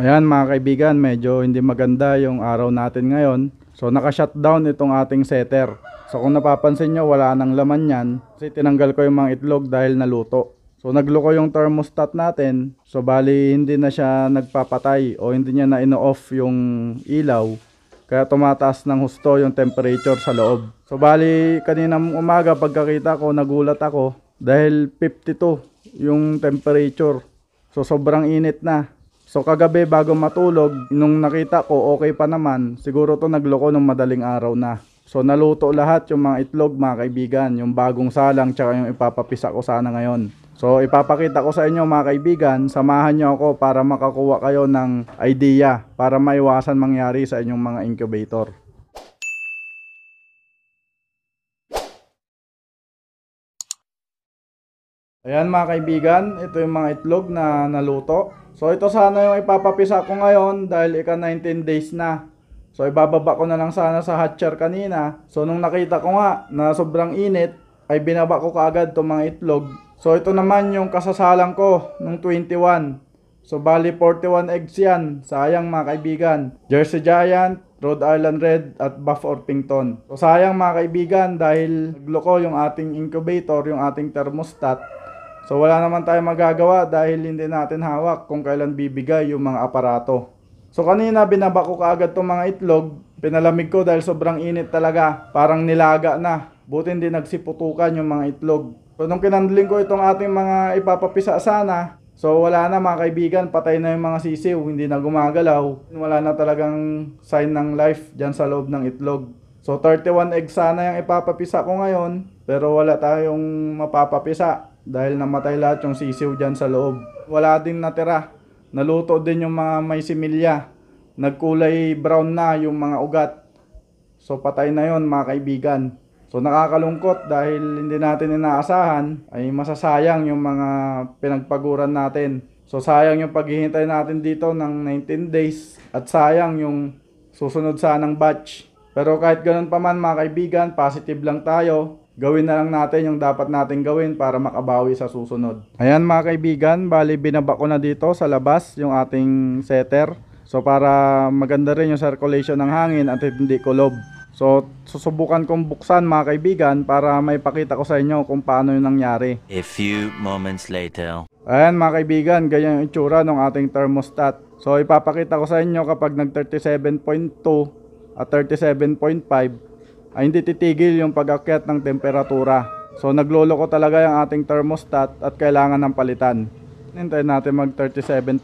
Ayan mga kaibigan, medyo hindi maganda yung araw natin ngayon. So naka-shutdown itong ating setter. So kung napapansin nyo, wala nang laman yan. Kasi tinanggal ko yung mga itlog dahil naluto. So nagloko yung thermostat natin. So bali hindi na siya nagpapatay o hindi niya na ino-off yung ilaw. Kaya tumataas ng husto yung temperature sa loob. So bali kaninang umaga pagkakita ko, nagulat ako dahil 52 yung temperature. So sobrang init na. So kagabi bago matulog, nung nakita ko okay pa naman, siguro to nagloko nung madaling araw na. So naluto lahat yung mga itlog mga kaibigan, yung bagong salang tsaka yung ipapapisa ko sana ngayon. So ipapakita ko sa inyo mga kaibigan, samahan nyo ako para makakuha kayo ng idea para maiwasan mangyari sa inyong mga incubator. Ayan mga kaibigan, ito yung mga itlog na naluto. So ito sana yung ipapapisa ko ngayon dahil ika 19 days na. So ibababa ko na lang sana sa hatcher kanina. So nung nakita ko nga na sobrang init, ay binaba ko kaagad itong mga itlog. So ito naman yung kasasalang ko nung 21. So bali 41 eggs yan. Sayang mga kaibigan. Jersey Giant, Rhode Island Red at Buff Orpington. So sayang mga kaibigan dahil nagloko yung ating incubator, yung ating thermostat. So wala naman tayong magagawa dahil hindi natin hawak kung kailan bibigay yung mga aparato. So kanina binaba ko kaagad tong mga itlog, pinalamig ko dahil sobrang init talaga, parang nilaga na. Buti hindi nagsiputukan yung mga itlog. So nung kinandling ko itong ating mga ipapapisa sana, so wala na mga kaibigan, patay na yung mga sisiw, hindi na gumagalaw. Wala na talagang sign ng life dyan sa loob ng itlog. So 31 eggs sana yung ipapapisa ko ngayon, pero wala tayong mapapapisa dahil namatay lahat yung sisiw dyan sa loob. Wala din natira. Naluto din yung mga may similya. Nagkulay brown na yung mga ugat. So patay na yon mga kaibigan. So nakakalungkot dahil hindi natin inaasahan ay masasayang yung mga pinagpaguran natin. So sayang yung paghihintay natin dito ng 19 days at sayang yung susunod sanang batch. Pero kahit ganun pa man mga kaibigan, positive lang tayo gawin na lang natin yung dapat natin gawin para makabawi sa susunod. Ayan mga kaibigan, bali binaba ko na dito sa labas yung ating setter. So para maganda rin yung circulation ng hangin at hindi kulob. So susubukan kong buksan mga kaibigan para may pakita ko sa inyo kung paano yung nangyari. A few moments later. Ayan mga kaibigan, ganyan yung itsura ng ating thermostat. So ipapakita ko sa inyo kapag nag 37.2 at 37.5 ay hindi titigil yung pag-akyat ng temperatura. So nagloloko talaga yung ating thermostat at kailangan ng palitan. Hintayin natin mag 37.5.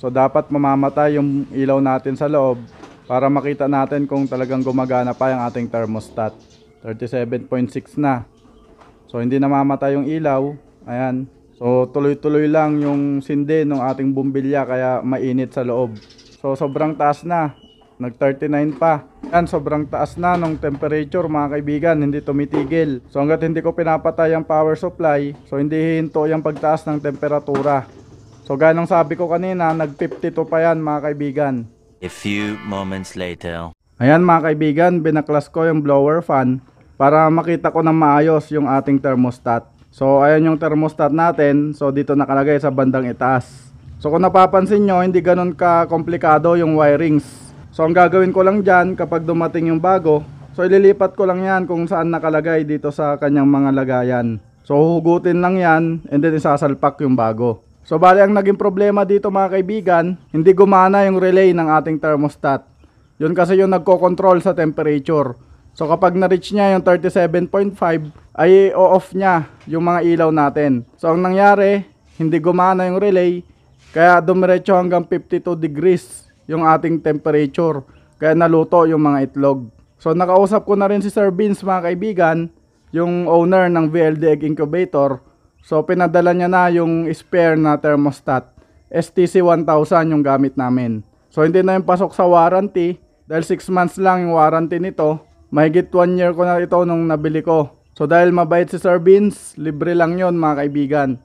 So dapat mamamatay yung ilaw natin sa loob para makita natin kung talagang gumagana pa yung ating thermostat. 37.6 na. So hindi namamatay yung ilaw. Ayan. So tuloy-tuloy lang yung sindi ng ating bumbilya kaya mainit sa loob. So sobrang taas na. Nag 39 pa. Yan, sobrang taas na nung temperature mga kaibigan, hindi tumitigil. So hanggat hindi ko pinapatay ang power supply, so hindi hihinto yung pagtaas ng temperatura. So ganong sabi ko kanina, nag 52 pa yan mga kaibigan. A few moments later. Ayan mga kaibigan, binaklas ko yung blower fan para makita ko na maayos yung ating thermostat. So ayan yung thermostat natin, so dito nakalagay sa bandang itaas. So kung napapansin nyo, hindi ganun ka komplikado yung wirings. So ang gagawin ko lang dyan kapag dumating yung bago, so ililipat ko lang yan kung saan nakalagay dito sa kanyang mga lagayan. So hugutin lang yan and then isasalpak yung bago. So bali ang naging problema dito mga kaibigan, hindi gumana yung relay ng ating thermostat. Yun kasi yung nagko-control sa temperature. So kapag na-reach niya yung 37.5 ay off niya yung mga ilaw natin. So ang nangyari, hindi gumana yung relay kaya dumiretso hanggang 52 degrees yung ating temperature. Kaya naluto yung mga itlog. So nakausap ko na rin si Sir Vince mga kaibigan, yung owner ng VLD Egg Incubator. So pinadala niya na yung spare na thermostat. STC 1000 yung gamit namin. So hindi na yung pasok sa warranty dahil 6 months lang yung warranty nito. Mahigit 1 year ko na ito nung nabili ko. So dahil mabait si Sir Vince, libre lang yon mga kaibigan.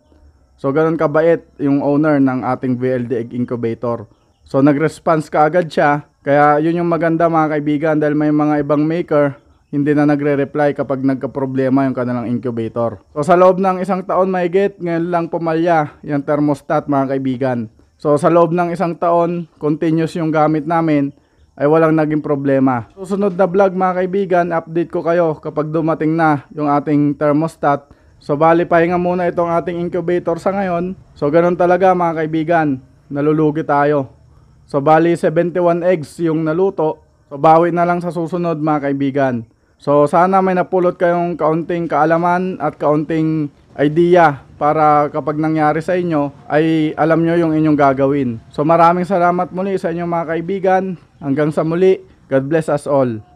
So ganun kabait yung owner ng ating VLD Egg Incubator. So nag-response ka agad siya. Kaya yun yung maganda mga kaibigan dahil may mga ibang maker hindi na nagre-reply kapag nagka-problema yung kanilang incubator. So sa loob ng isang taon maigit, ngayon lang pumalya yung thermostat mga kaibigan. So sa loob ng isang taon, continuous yung gamit namin ay walang naging problema. Susunod na vlog mga kaibigan, update ko kayo kapag dumating na yung ating thermostat. So bali pahinga muna itong ating incubator sa ngayon. So ganun talaga mga kaibigan, nalulugi tayo. So bali 71 eggs yung naluto. So bawi na lang sa susunod mga kaibigan. So sana may napulot kayong kaunting kaalaman at kaunting idea para kapag nangyari sa inyo ay alam nyo yung inyong gagawin. So maraming salamat muli sa inyong mga kaibigan. Hanggang sa muli, God bless us all.